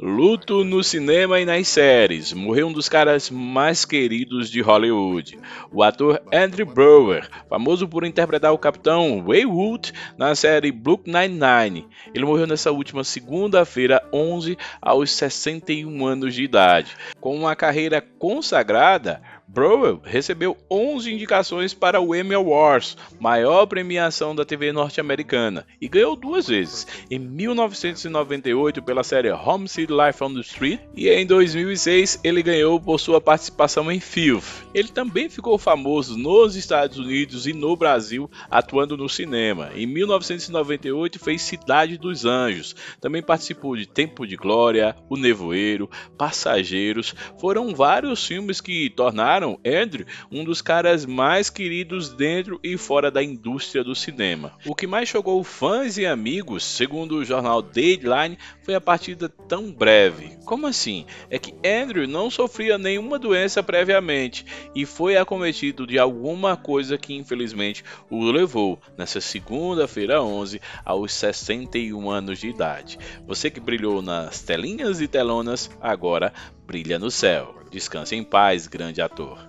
Luto no cinema e nas séries. Morreu um dos caras mais queridos de Hollywood, o ator Andrew Brower, famoso por interpretar o capitão Waywood na série Blue Nine-Nine. Ele morreu nessa última segunda-feira, 11, aos 61 anos de idade. Com uma carreira consagrada, Browell recebeu 11 indicações para o Emmy Awards, maior premiação da TV norte-americana, e ganhou duas vezes, em 1998 pela série *Homestead Life on the Street e em 2006 ele ganhou por sua participação em Filth. Ele também ficou famoso nos Estados Unidos e no Brasil atuando no cinema. Em 1998 fez Cidade dos Anjos, também participou de Tempo de Glória, O Nevoeiro, Passageiros, foram vários filmes que tornaram tornaram Andrew um dos caras mais queridos dentro e fora da indústria do cinema. O que mais chocou fãs e amigos, segundo o jornal Deadline, foi a partida tão breve. Como assim? É que Andrew não sofria nenhuma doença previamente e foi acometido de alguma coisa que infelizmente o levou, nessa segunda-feira 11, aos 61 anos de idade. Você que brilhou nas telinhas e telonas, agora brilha no céu. Descanse em paz, grande ator.